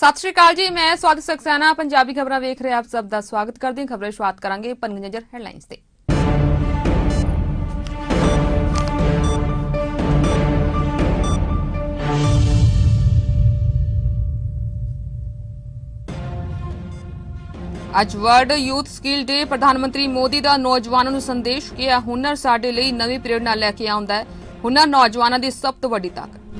ਸਤਿ ਸ਼੍ਰੀ ਅਕਾਲ ਜੀ ਮੈਂ ਸਵਾਗਤ ਸਕਸੈਨਾ ਪੰਜਾਬੀ ਖਬਰਾਂ ਵੇਖ ਰਹੇ ਆਪ ਸਭ ਦਾ ਸਵਾਗਤ ਕਰਦੇ ਹਾਂ ਖਬਰਾਂ ਸ਼ੁਰੂਆਤ ਕਰਾਂਗੇ ਪੰਜ ਨਜ਼ਰ ਹੈਡਲਾਈਨਸ ਤੇ ਅੱਜ ਵਰਲਡ ਯੂਥ ਸਕਿੱਲ ਡੇ ਪ੍ਰਧਾਨ ਮੰਤਰੀ ਮੋਦੀ ਦਾ ਨੌਜਵਾਨਾਂ ਨੂੰ ਸੰਦੇਸ਼ ਕਿ ਇਹ ਹੁਨਰ ਸਾਡੇ ਲਈ ਨਵੀਂ ਪ੍ਰੇਰਣਾ ਲੈ ਕੇ ਆਉਂਦਾ ਹੈ ਹੁਨਰ ਨੌਜਵਾਨਾਂ ਦੀ ਸਭ ਤੋਂ ਵੱਡੀ ਤਾਕਤ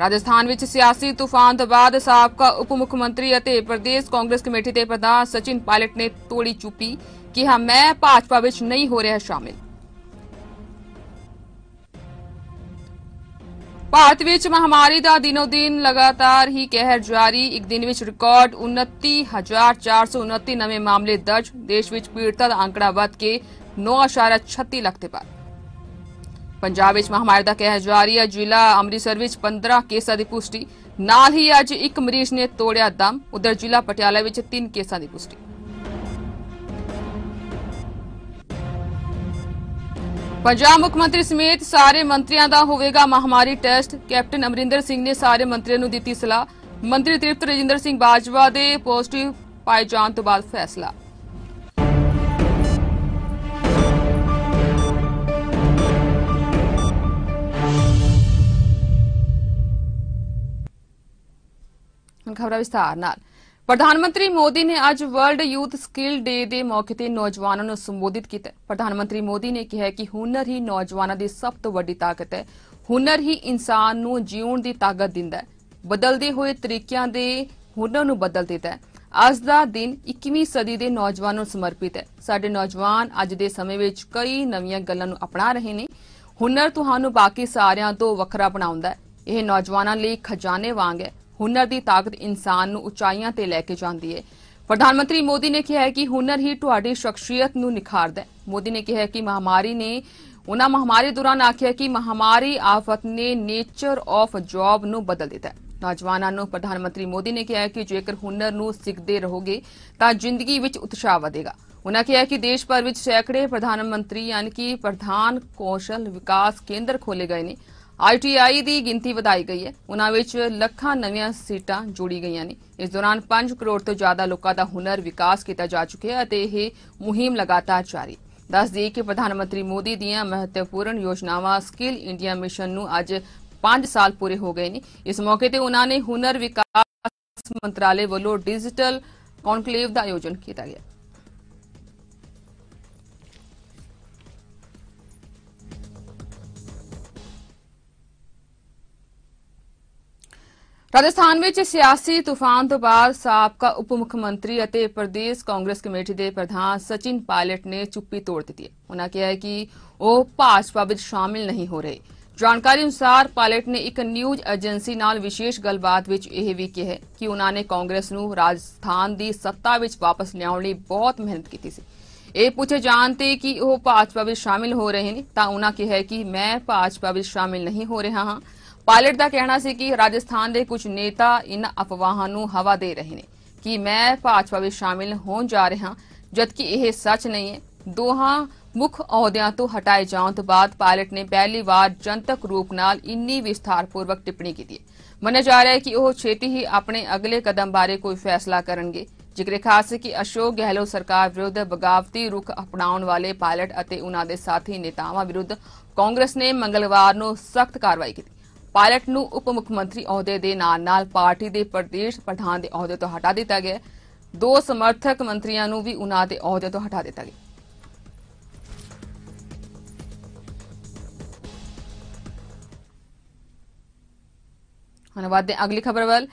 ਰਾਜਸਥਾਨ ਵਿੱਚ ਸਿਆਸੀ ਤੂਫਾਨ ਤੋਂ ਬਾਅਦ ਸਾਬਕਾ ਉਪ ਮੁੱਖ ਮੰਤਰੀ ਅਤੇ ਪ੍ਰਦੇਸ਼ ਕਾਂਗਰਸ ਕਮੇਟੀ ਦੇ ਪ੍ਰਧਾਨ ਸਚਿਨ ਪਾਇਲਟ ਨੇ ਤੋੜੀ ਚੁੱਪੀ ਕਿ ਹਾਂ ਮੈਂ ਭਾਜਪਾ ਵਿੱਚ ਨਹੀਂ ਹੋ ਰਿਹਾ ਸ਼ਾਮਿਲ ਭਾਰਤ ਵਿੱਚ ਮਹਾਮਾਰੀ ਦਾ ਦਿਨੋ-ਦਿਨ ਲਗਾਤਾਰ ਹੀ ਕਹਿਰ ਜਾਰੀ ਇੱਕ ਦਿਨ ਵਿੱਚ ਰਿਕਾਰਡ 29429 ਨਵੇਂ ਮਾਮਲੇ ਦਰਜ ਦੇਸ਼ ਵਿੱਚ ਪੀੜਤਾਂ ਦਾ ਅੰਕੜਾ ਵੱਧ ਕੇ 9.36 ਲੱਖ ਤੇ ਪਾਰ ਪੰਜਾਬ ਵਿੱਚ ਮਹਾਮਾਰੀ ਦਾ ਕਹਿਰ ਜਾਰੀ ਹੈ ਜ਼ਿਲ੍ਹਾ ਅੰਮ੍ਰਿਤਸਰ ਵਿੱਚ 15 ਕੇਸਾਂ ਦੀ ਪੁਸ਼ਟੀ ਨਾਲ ਹੀ ਅੱਜ ਇੱਕ ਮਰੀਜ਼ ਨੇ ਤੋੜਿਆ ਦਮ ਉਧਰ ਜ਼ਿਲ੍ਹਾ ਪਟਿਆਲਾ ਵਿੱਚ 3 ਕੇਸਾਂ ਦੀ ਪੁਸ਼ਟੀ ਪੰਜਾਬ ਮੁੱਖ ਮੰਤਰੀ ਸਮੇਤ ਸਾਰੇ ਮੰਤਰੀਆਂ ਦਾ ਹੋਵੇਗਾ ਮਹਾਮਾਰੀ ਟੈਸਟ ਕੈਪਟਨ ਅਮਰਿੰਦਰ ਸਿੰਘ ਨੇ ਸਾਰੇ ਮੰਤਰੀਆਂ ਨੂੰ ਦਿੱਤੀ ਸਲਾਹ ਮੰਤਰੀ ਤ੍ਰਿਪਤ ਰਜਿੰਦਰ ਸਿੰਘ ਬਾਜਵਾ ਦੇ ਪੋਜ਼ਿਟਿਵ ਪਾਏ ਜਾਣ ਤੋਂ ਬਾਅਦ ਫੈਸਲਾ ਖਬਰਾਂ ਵਿਸਥਾਰ ਨਾਲ ਪ੍ਰਧਾਨ ਮੰਤਰੀ ਮੋਦੀ ਨੇ ਅੱਜ ਵਰਲਡ ਯੂਥ ਸਕਿੱਲ ਡੇ ਦੇ ਮੌਕੇ ਤੇ ਨੌਜਵਾਨਾਂ ਨੂੰ ਸੰਬੋਧਿਤ ਕੀਤਾ ਪ੍ਰਧਾਨ ਮੰਤਰੀ ਮੋਦੀ ਨੇ ਕਿਹਾ ਕਿ ਹੁਨਰ ਹੀ ਨੌਜਵਾਨਾਂ ਦੀ ਸਭ ਤੋਂ ਵੱਡੀ ਤਾਕਤ ਹੈ ਹੁਨਰ ਹੀ ਇਨਸਾਨ ਨੂੰ ਜੀਉਣ ਦੀ ਤਾਕਤ ਦਿੰਦਾ ਹੈ ਬਦਲਦੇ ਹੋਏ ਤਰੀਕਿਆਂ ਦੇ ਹੁਨਰ ਨੂੰ ਬਦਲ ਦਿੰਦਾ ਹੈ ਅੱਜ ਦਾ ਦਿਨ 21ਵੀਂ ਸਦੀ ਦੇ ਨੌਜਵਾਨਾਂ ਨੂੰ ਸਮਰਪਿਤ ਹੈ ਸਾਡੇ ਨੌਜਵਾਨ ਅੱਜ ਦੇ ਸਮੇਂ ਵਿੱਚ ਕਈ ਨਵੀਆਂ ਗੱਲਾਂ ਨੂੰ ਅਪਣਾ ਰਹੇ ਨੇ ਹੁਨਰ ਤੁਹਾਨੂੰ ਬਾਕੀ ਸਾਰਿਆਂ ਤੋਂ ਵੱਖਰਾ ਬਣਾਉਂਦਾ ਹੈ ਇਹ ਨੌਜਵਾਨਾਂ ਲਈ ਖਜ਼ਾਨੇ ਵਾਂਗ ਹੈ ਹੁਨਰ ਦੀ ਤਾਕਤ ਇਨਸਾਨ ਨੂੰ ਉਚਾਈਆਂ ਤੇ ਲੈ ਕੇ ਜਾਂਦੀ ਹੈ ਪ੍ਰਧਾਨ ਮੰਤਰੀ ਮੋਦੀ ਨੇ ਕਿਹਾ ਹੈ ਕਿ ਹੁਨਰ ਹੀ ਤੁਹਾਡੀ ਸ਼ਖਸੀਅਤ ਨੂੰ ਨਿਖਾਰਦਾ ਹੈ ਮੋਦੀ ਨੇ ਕਿਹਾ ਕਿ ਮਹਾਮਾਰੀ ਨੇ ਉਹਨਾਂ ਮਹਾਮਾਰੀ ਦੌਰਾਨ ਆਖਿਆ ਕਿ ਮਹਾਮਾਰੀ ਆਫਤ ਨੇ ਨੇਚਰ ਆਫ ਜੌਬ ਨੂੰ ਬਦਲ ਦਿੱਤਾ ਨੌਜਵਾਨਾਂ ਨੂੰ ਪ੍ਰਧਾਨ ਮੰਤਰੀ ਮੋਦੀ ਨੇ ਕਿਹਾ ਕਿ ਜੇਕਰ ਹੁਨਰ ਨੂੰ ਸਿੱਖਦੇ ਰਹੋਗੇ ਤਾਂ ਜ਼ਿੰਦਗੀ ਵਿੱਚ ਉਤਸ਼ਾਹ ਵਧੇਗਾ ਉਹਨਾਂ ਕਿਹਾ ਕਿ ਦੇਸ਼ ਭਰ ਵਿੱਚ ਸੈਂਕੜੇ ਪ੍ਰਧਾਨ ਮੰਤਰੀ ਯਾਨੀ ਕਿ ਪ੍ਰਧਾਨ ਕੌਸ਼ਲ ਵਿਕਾਸ ਕੇਂਦਰ ਖੋਲੇ ਗਏ ਨੇ ਆਈਟੀਆਈ ਦੀ ਗਿਣਤੀ ਵਧਾਈ ਗਈ ਹੈ ਉਹਨਾਂ ਵਿੱਚ ਲੱਖਾਂ ਨਵੀਆਂ ਸੀਟਾਂ ਜੋੜੀ ਗਈਆਂ ਨੇ ਇਸ ਦੌਰਾਨ 5 ਕਰੋੜ ਤੋਂ ਜ਼ਿਆਦਾ ਲੋਕਾਂ ਦਾ ਹੁਨਰ ਵਿਕਾਸ ਕੀਤਾ ਜਾ ਚੁੱਕਿਆ ਹੈ ਅਤੇ ਇਹ ਮੁਹਿੰਮ ਲਗਾਤਾਰ ਜਾਰੀ ਦੱਸ ਦਈਏ ਕਿ ਪ੍ਰਧਾਨ ਮੰਤਰੀ ਮੋਦੀ ਦੀਆਂ ਮਹੱਤਵਪੂਰਨ ਯੋਜਨਾਵਾਂ ਸਕਿੱਲ ਇੰਡੀਆ ਮਿਸ਼ਨ ਨੂੰ ਅੱਜ 5 ਸਾਲ ਪੂਰੇ ਹੋ ਗਏ ਨੇ ਇਸ ਮੌਕੇ ਤੇ ਉਹਨਾਂ ਨੇ ਹੁਨਰ ਵਿਕਾਸ ਮੰਤਰਾਲੇ ਵੱਲੋਂ ਡਿਜੀਟਲ ਕੌਨਕਲੇਵ ਦਾ ਆਯੋਜਨ ਕੀਤਾ ਗਿਆ ਰਾਜਸਥਾਨ ਵਿੱਚ ਸਿਆਸੀ ਤੂਫਾਨ ਤੋਂ ਬਾਅਦ ਸਾਬਕਾ ਉਪ ਮੁੱਖ ਮੰਤਰੀ ਅਤੇ ਪ੍ਰਦੇਸ਼ ਕਾਂਗਰਸ ਕਮੇਟੀ ਦੇ ਪ੍ਰਧਾਨ ਸਚਿਨ ਪਾਇਲਟ ਨੇ ਚੁੱਪੀ ਤੋੜ ਦਿੱਤੀ ਹੈ ਉਹਨਾਂ ਕਿਹਾ ਕਿ ਉਹ ਭਾਜਪਾ ਵਿੱਚ ਸ਼ਾਮਿਲ ਨਹੀਂ ਹੋ ਰਹੇ ਜਾਣਕਾਰੀ ਅਨੁਸਾਰ ਪਾਇਲਟ ਨੇ ਇੱਕ ਨਿਊਜ਼ ਏਜੰਸੀ ਨਾਲ ਵਿਸ਼ੇਸ਼ ਗੱਲਬਾਤ ਵਿੱਚ ਇਹ ਵੀ ਕਿਹਾ ਕਿ ਉਹਨਾਂ ਨੇ ਕਾਂਗਰਸ ਨੂੰ ਰਾਜਸਥਾਨ ਦੀ ਸੱਤਾ ਵਿੱਚ ਵਾਪਸ ਲਿਆਉਣ ਲਈ ਬਹੁਤ ਮਿਹਨਤ ਕੀਤੀ ਸੀ ਇਹ ਪੁੱਛੇ ਜਾਣ ਤੇ ਕਿ ਉਹ ਭਾਜਪਾ ਵਿੱਚ ਸ਼ਾਮਿਲ ਹੋ ਰਹੇ ਨੇ ਤਾਂ ਉਹਨਾਂ ਕਿਹਾ ਕਿ ਮੈਂ ਭਾਜਪਾ ਵਿੱਚ ਸ਼ਾਮਿਲ ਨਹੀਂ ਹੋ ਰਿਹਾ ਹਾਂ ਪਾਇਲਟ ਦਾ ਕਹਿਣਾ ਸੀ ਕਿ ਰਾਜਸਥਾਨ ਦੇ ਕੁਝ ਨੇਤਾ ਇਨ ਅਫਵਾਹਾਂ ਨੂੰ ਹਵਾ ਦੇ ਰਹੇ ਨੇ ਕਿ ਮੈਂ ਭਾਜਪਾ ਵਿੱਚ ਸ਼ਾਮਿਲ ਹੋਣ ਜਾ ਰਿਹਾ ਜਦਕਿ ਇਹ ਸੱਚ ਨਹੀਂ ਹੈ ਦੋਹਾਂ ਮੁੱਖ ਅਹੁਦਿਆਂ ਤੋਂ ਹਟਾਏ ਜਾਣ ਤੋਂ ਬਾਅਦ ਪਾਇਲਟ ਨੇ ਪਹਿਲੀ ਵਾਰ ਜਨਤਕ ਰੂਪ ਨਾਲ ਇੰਨੀ ਵਿਸਥਾਰਪੂਰਵਕ ਟਿੱਪਣੀ ਕੀਤੀ ਮੰਨਿਆ ਜਾ ਰਿਹਾ ਹੈ ਕਿ ਉਹ ਛੇਤੀ ਹੀ ਆਪਣੇ ਅਗਲੇ ਕਦਮ ਬਾਰੇ ਕੋਈ ਫੈਸਲਾ ਕਰਨਗੇ ਜ਼ਿਕਰ ਖਾਸ ਹੈ ਕਿ ਅਸ਼ੋਕ ਗਹਿਲੋਤ ਸਰਕਾਰ ਵਿਰੁੱਧ ਬਗਾਵਤੀ ਰੁਖ ਅਪਣਾਉਣ ਵਾਲੇ ਪਾਇਲਟ ਅਤੇ ਉਨ੍ਹਾਂ ਦੇ ਸਾਥੀ ਨੇਤਾਵਾਂ ਵਿਰੁੱਧ ਕਾਂਗਰਸ ਨੇ ਮੰਗਲਵਾਰ ਨੂੰ ਸਖਤ ਕਾਰਵਾਈ ਕੀਤੀ ਪਾਇਲਟ ਨੂੰ ਉਪ ਮੁੱਖ ਮੰਤਰੀ ਅਹੁਦੇ ਦੇ ਨਾਲ ਨਾਲ ਪਾਰਟੀ ਦੇ ਪ੍ਰਦੇਸ਼ ਪ੍ਰਧਾਨ ਦੇ ਅਹੁਦੇ ਤੋਂ ਹਟਾ ਦਿੱਤਾ ਗਿਆ ਦੋ ਸਮਰਥਕ ਮੰਤਰੀਆਂ ਨੂੰ ਵੀ ਉਨ੍ਹਾਂ ਦੇ ਅਹੁਦੇ ਤੋਂ ਹਟਾ ਦਿੱਤਾ ਗਿਆ ਹੁਣ ਦੇ ਅਗਲੀ ਖਬਰ ਵੱਲ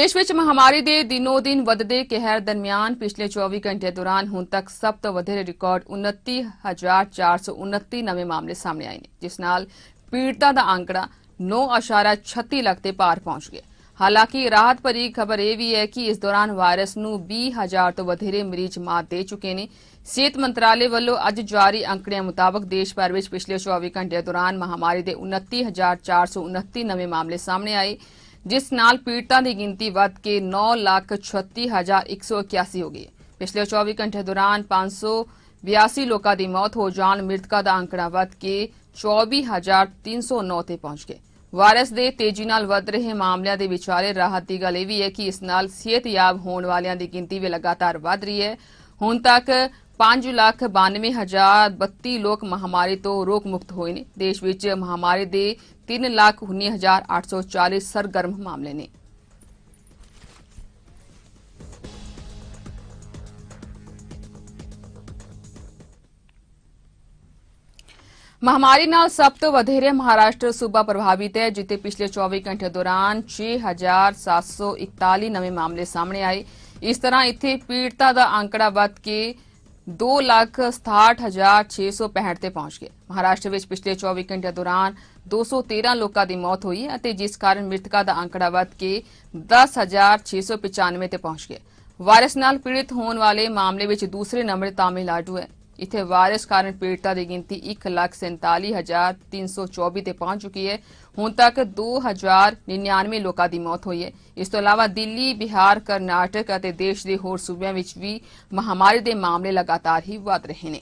ਦੇਸ਼ ਵਿੱਚ ਮਹਾਮਾਰੀ ਦੇ ਦਿਨੋ ਦਿਨ ਵੱਧਦੇ ਕਹਿਰ ਦਰਮਿਆਨ ਪਿਛਲੇ 24 ਘੰਟੇ ਦੌਰਾਨ ਹੁਣ ਤੱਕ ਸਭ ਤੋਂ ਵਧੇਰੇ ਰਿਕਾਰਡ 29429 ਨਵੇਂ ਮਾਮਲੇ ਸਾਹਮਣੇ ਆਏ ਨੇ ਜਿਸ ਨਾਲ ਪੀੜਤਾਂ ਦਾ ਅੰਕੜਾ 9.36 ਲੱਖ ਦੇ ਪਾਰ ਪਹੁੰਚ ਗਿਆ ਹਾਲਾਂਕਿ ਰਾਹਤ ਭਰੀ ਖਬਰ ਇਹ ਵੀ ਹੈ ਕਿ ਇਸ ਦੌਰਾਨ ਵਾਇਰਸ ਨੂੰ 20000 ਤੋਂ ਵਧੇਰੇ ਮਰੀਜ਼ ਮਾਤ ਦੇ ਚੁੱਕੇ ਨੇ ਸਿਹਤ ਮੰਤਰਾਲੇ ਵੱਲੋਂ ਅੱਜ ਜਾਰੀ ਅੰਕੜਿਆਂ ਮੁਤਾਬਕ ਦੇਸ਼ ਭਰ ਵਿੱਚ ਪਿਛਲੇ 24 ਘੰਟਿਆਂ ਦੌਰਾਨ ਮਹਾਮਾਰੀ ਦੇ 29429 ਨਵੇਂ ਮਾਮਲੇ ਸਾਹਮਣੇ ਆਏ ਜਿਸ ਨਾਲ ਪੀੜਤਾਂ ਦੀ ਗਿਣਤੀ ਵੱਧ ਕੇ 936181 ਹੋ ਗਈ ਪਿਛਲੇ 24 ਘੰਟੇ ਦੌਰਾਨ 582 ਲੋਕਾਂ ਦੀ ਮੌਤ ਹੋ ਜਾਣ ਮ੍ਰਿਤਕਾਂ ਦਾ ਅੰਕੜਾ ਵੱਧ ਕੇ 24309 ਤੇ ਪਹੁੰਚ ਗਿਆ ਵਾਇਰਸ ਦੇ ਤੇਜ਼ੀ ਨਾਲ ਵੱਧ ਰਹੇ ਮਾਮਲਿਆਂ ਦੇ ਵਿਚਾਰੇ ਰਾਹਤ ਦੀ ਗੱਲ ਇਹ ਵੀ ਹੈ ਕਿ ਇਸ ਨਾਲ ਸਿਹਤਯਾਬ ਹੋਣ ਵਾਲਿਆਂ ਦੀ ਗਿਣਤੀ ਵੀ ਲਗਾਤਾਰ ਵਧ ਰਹੀ ਹੈ ਹੁਣ ਤੱਕ 5,92,032 ਲੋਕ ਮਹਾਮਾਰੀ ਤੋਂ ਰੋਗ ਮੁਕਤ ਹੋਏ ਨੇ ਦੇਸ਼ ਵਿੱਚ ਮਹਾਮਾਰੀ ਦੇ 3,19,840 ਸਰਗਰਮ ਮਾਮਲੇ ਨੇ ਮਹਾਮਾਰੀ ਨਾਲ ਸਭ ਤੋਂ ਵਧੇਰੇ ਮਹਾਰਾਸ਼ਟਰ ਸੂਬਾ ਪ੍ਰਭਾਵਿਤ ਹੈ ਜਿੱਥੇ ਪਿਛਲੇ 24 ਘੰਟੇ ਦੌਰਾਨ 6741 ਨਵੇਂ ਮਾਮਲੇ ਸਾਹਮਣੇ ਆਏ ਇਸ ਤਰ੍ਹਾਂ ਇੱਥੇ ਪੀੜਤਾ ਦਾ ਅੰਕੜਾ ਵੱਧ ਕੇ 266665 ਤੇ ਪਹੁੰਚ ਗਿਆ ਮਹਾਰਾਸ਼ਟਰ ਵਿੱਚ ਪਿਛਲੇ 24 ਘੰਟੇ ਦੌਰਾਨ 213 ਲੋਕਾਂ ਦੀ ਮੌਤ ਹੋਈ ਅਤੇ ਜਿਸ ਕਾਰਨ ਮ੍ਰਿਤਕਾਂ ਦਾ ਅੰਕੜਾ ਵੱਧ ਕੇ 10695 ਤੇ ਪਹੁੰਚ ਗਿਆ ਵਾਇਰਸ ਨਾਲ ਪੀੜਿਤ ਹੋਣ ਵਾਲੇ ਮਾਮਲੇ ਵਿੱਚ ਦੂਸਰੇ ਨੰਬਰ ਤਾਮਿਲਨਾਡੂ ਹੈ ਇਥੇ ਵਾਇਰਸ ਕਾਰਨ ਪੀੜਤਾਂ ਦੀ ਗਿਣਤੀ 147324 ਤੇ ਪਹੁੰਚ ਚੁੱਕੀ ਹੈ ਹੁਣ ਤੱਕ 2099 ਲੋਕਾਂ ਦੀ ਮੌਤ ਹੋਈ ਹੈ ਇਸ ਤੋਂ ਇਲਾਵਾ ਦਿੱਲੀ ਬਿਹਾਰ ਕਰਨਾਟਕ ਅਤੇ ਦੇਸ਼ ਦੇ ਹੋਰ ਸੂਬਿਆਂ ਵਿੱਚ ਵੀ ਮਹਾਮਾਰੀ ਦੇ ਮਾਮਲੇ ਲਗਾਤਾਰ ਹੀ ਵਧ ਰਹੇ ਨੇ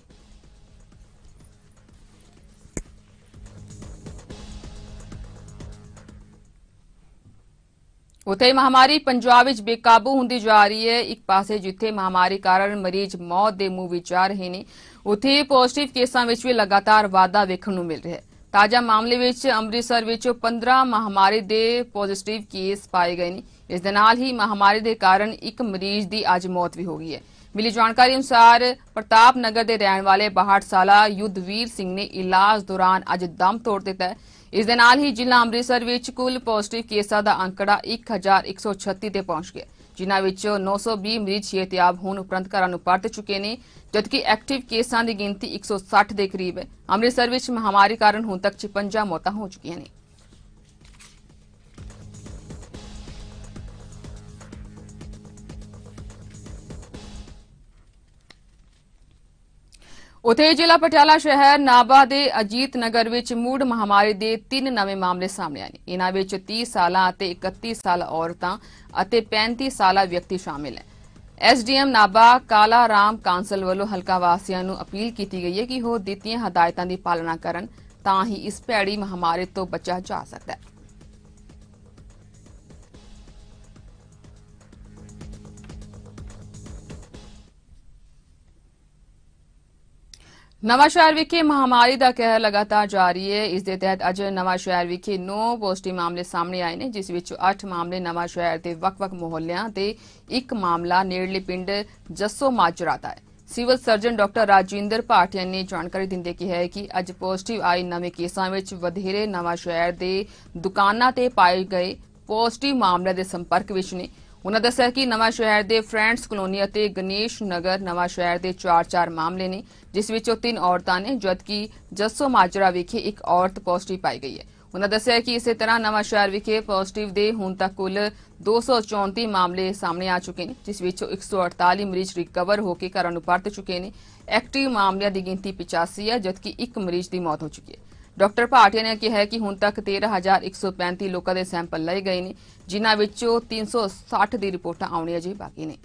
ਉਥੇ ਮਹਾਮਾਰੀ ਪੰਜਾਬ ਵਿੱਚ ਬੇਕਾਬੂ ਹੁੰਦੀ ਜਾ ਰਹੀ ਹੈ ਇੱਕ ਪਾਸੇ ਜਿੱਥੇ ਮਹਾਮਾਰੀ ਕਾਰਨ ਮਰੀਜ਼ ਮੌਤ ਦੇ ਮੂੰਹ ਵਿੱਚ ਆ ਰਹੇ ਨੇ ਉਥੇ ਪੋਜ਼ਿਟਿਵ ਕੇਸਾਂ ਵਿੱਚ ਵੀ ਲਗਾਤਾਰ ਵਾਧਾ ਵੇਖਣ ਨੂੰ ਮਿਲ ਰਿਹਾ ਹੈ ਤਾਜ਼ਾ ਮਾਮਲੇ ਵਿੱਚ ਅੰਮ੍ਰਿਤਸਰ ਵਿੱਚ 15 ਮਹਾਮਾਰੀ ਦੇ ਪੋਜ਼ਿਟਿਵ ਕੇਸ ਪਾਏ ਗਏ ਨੇ ਇਸ ਦੇ ਨਾਲ ਹੀ ਮਹਾਮਾਰੀ ਦੇ ਕਾਰਨ ਇੱਕ ਮਰੀਜ਼ ਦੀ ਅੱਜ ਮੌਤ ਵੀ ਹੋ ਗਈ ਹੈ ਮਿਲੀ ਜਾਣਕਾਰੀ ਅਨੁਸਾਰ ਪ੍ਰਤਾਪ ਨਗਰ ਦੇ ਰਹਿਣ ਵਾਲੇ 62 ਸਾਲਾ ਯੁੱਧਵੀਰ ਸਿੰਘ ਨੇ ਇਲਾਜ ਦੌਰਾਨ ਅੱਜ ਦਮ ਤੋੜ ਦਿੱਤਾ ਇਸ ਦੇ ਨਾਲ ਹੀ ਜ਼ਿਲ੍ਹਾ ਅੰਮ੍ਰਿਤਸਰ ਵਿੱਚ ਕੁੱਲ ਪੋਜ਼ਿਟਿਵ ਕੇਸਾਂ ਦਾ ਅੰਕੜਾ 1136 ਤੇ ਪਹੁੰਚ ਗਿਆ ਜਿਨ੍ਹਾਂ ਵਿੱਚੋਂ 920 ਮਰੀਜ਼ ਸਿਹਤਯਾਬ ਹੋਣ ਉਪਰੰਤ ਘਰਾਂ ਨੂੰ ਪਰਤ ਚੁੱਕੇ ਨੇ ਜਦਕਿ ਐਕਟਿਵ ਕੇਸਾਂ ਦੀ ਗਿਣਤੀ 160 ਦੇ ਕਰੀਬ ਹੈ ਅੰਮ੍ਰਿਤਸਰ ਵਿੱਚ ਮਹਾਮਾਰੀ ਕਾਰਨ ਹੁਣ ਤੱਕ 56 ਮੌਤਾਂ ਹੋ ਚੁੱਕੀਆਂ ਨੇ ਉਥੇ ਜ਼ਿਲ੍ਹਾ ਪਟਿਆਲਾ ਸ਼ਹਿਰ ਨਾਬਾ ਦੇ ਅਜੀਤ ਨਗਰ ਵਿੱਚ ਮੂਡ ਮਹਾਮਾਰੀ ਦੇ ਤਿੰਨ ਨਵੇਂ ਮਾਮਲੇ ਸਾਹਮਣੇ ਆਏ ਨੇ ਇਹਨਾਂ ਵਿੱਚ 30 ਸਾਲਾਂ ਅਤੇ 31 ਸਾਲ ਔਰਤਾਂ ਅਤੇ 35 ਸਾਲਾ ਵਿਅਕਤੀ ਸ਼ਾਮਿਲ ਹੈ ਐਸਡੀਐਮ ਨਾਬਾ ਕਾਲਾ ਰਾਮ ਕਾਂਸਲ ਵੱਲੋਂ ਹਲਕਾ ਵਾਸੀਆਂ ਨੂੰ ਅਪੀਲ ਕੀਤੀ ਗਈ ਹੈ ਕਿ ਉਹ ਦਿੱਤੀਆਂ ਹਦਾਇਤਾਂ ਦੀ ਪਾਲਣਾ ਕਰਨ ਤਾਂ ਹੀ ਇਸ ਭੈੜੀ ਮਹਾਮਾਰੀ ਤੋਂ ਬਚਾ ਜਾ ਸਕਦਾ ਹੈ ਨਵਾਂ ਸ਼ਹਿਰ ਵਿਖੇ ਮਹਾਮਾਰੀ ਦਾ ਕਹਿਰ ਲਗਾਤਾਰ ਜਾਰੀ ਹੈ ਇਸ ਦੇ ਤਹਿਤ ਅੱਜ ਨਵਾਂ ਸ਼ਹਿਰ ਵਿਖੇ 9 ਪੋਜ਼ਿਟਿਵ ਮਾਮਲੇ ਸਾਹਮਣੇ ਆਏ ਨੇ ਜਿਸ ਵਿੱਚ 8 ਮਾਮਲੇ ਨਵਾਂ ਸ਼ਹਿਰ ਦੇ ਵੱਖ-ਵੱਖ ਮੁਹੱਲਿਆਂ ਤੇ ਇੱਕ ਮਾਮਲਾ ਨੇੜਲੇ ਪਿੰਡ ਜੱਸੋ ਮਾਜਰਾ ਦਾ ਹੈ civil surgeon doctor Rajinder Bhatia ਨੇ ਜਾਣਕਾਰੀ ਦਿੰਦੇ ਕਿਹਾ ਹੈ ਕਿ ਅੱਜ ਪੋਜ਼ਿਟਿਵ ਆਏ ਨਵੇਂ ਕੇਸਾਂ ਵਿੱਚ ਵਧੇਰੇ ਨਵਾਂ ਸ਼ਹਿਰ ਦੇ ਦੁਕਾਨਾਂ ਤੇ ਪਾਏ ਗਏ ਪੋਜ਼ਿਟਿਵ ਮਾਮਲੇ ਦੇ ਸੰਪਰਕ ਵਿੱਚ ਨੇ ਉਹਨਾਂ ਦੱਸਿਆ ਕਿ ਨਵਾਂ ਸ਼ਹਿਰ ਦੇ ਫਰੈਂਡਸ ਕਲੋਨੀ ਅਤੇ ਗਣੇਸ਼ ਨਗਰ ਨਵਾਂ ਸ਼ਹਿਰ ਦੇ 4-4 ਮਾਮਲੇ ਨੇ ਜਿਸ ਵਿੱਚੋਂ ਤਿੰਨ ਔਰਤਾਂ ਨੇ ਜਦਕਿ ਜੱਸੋ ਮਾਜਰਾ ਵਿਖੇ ਇੱਕ ਔਰਤ ਪੋਜ਼ਿਟਿਵ ਪਾਈ ਗਈ ਹੈ ਉਹਨਾਂ ਦੱਸਿਆ ਕਿ ਇਸੇ ਤਰ੍ਹਾਂ ਨਵਾਂ ਸ਼ਹਿਰ ਵਿਖੇ ਪੋਜ਼ਿਟਿਵ ਦੇ ਹੁਣ ਤੱਕ ਕੁੱਲ 234 ਮਾਮਲੇ ਸਾਹਮਣੇ ਆ ਚੁੱਕੇ ਨੇ ਜਿਸ ਵਿੱਚੋਂ 148 ਮਰੀਜ਼ ਰਿਕਵਰ ਹੋ ਕੇ ਘਰਾਂ ਨੂੰ ਪਰਤ ਚੁੱਕੇ ਨੇ ਐਕਟਿਵ ਮਾਮਲਿਆਂ ਦੀ ਗਿਣਤੀ 85 ਹੈ ਜਦਕਿ ਇੱਕ ਮਰੀਜ਼ ਦੀ ਮੌਤ ਹੋ ਚੁੱਕੀ ਹੈ ਡਾਕਟਰ ਭਾਟੀਆ ਨੇ ਕਿਹਾ ਕਿ ਹੁਣ ਤੱਕ 13135 ਲੋਕਾਂ ਦੇ ਸੈਂਪਲ ਲਏ ਗਏ ਨੇ ਜਿਨ੍ਹਾਂ ਵਿੱਚੋਂ 360 ਦੀ ਰਿਪੋਰਟਾਂ ਆਉਣੀਆਂ ਅਜੇ ਬਾਕੀ ਨੇ